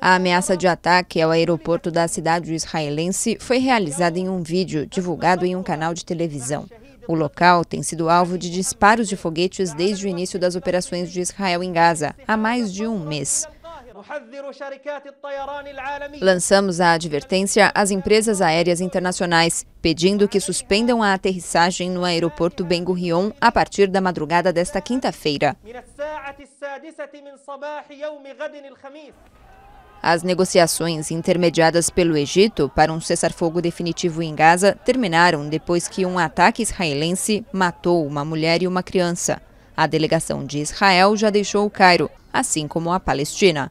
A ameaça de ataque ao aeroporto da cidade israelense foi realizada em um vídeo divulgado em um canal de televisão. O local tem sido alvo de disparos de foguetes desde o início das operações de Israel em Gaza, há mais de um mês. Lançamos a advertência às empresas aéreas internacionais, pedindo que suspendam a aterrissagem no aeroporto Ben Gurion a partir da madrugada desta quinta-feira. As negociações intermediadas pelo Egito para um cessar-fogo definitivo em Gaza terminaram depois que um ataque israelense matou uma mulher e uma criança. A delegação de Israel já deixou o Cairo, assim como a Palestina.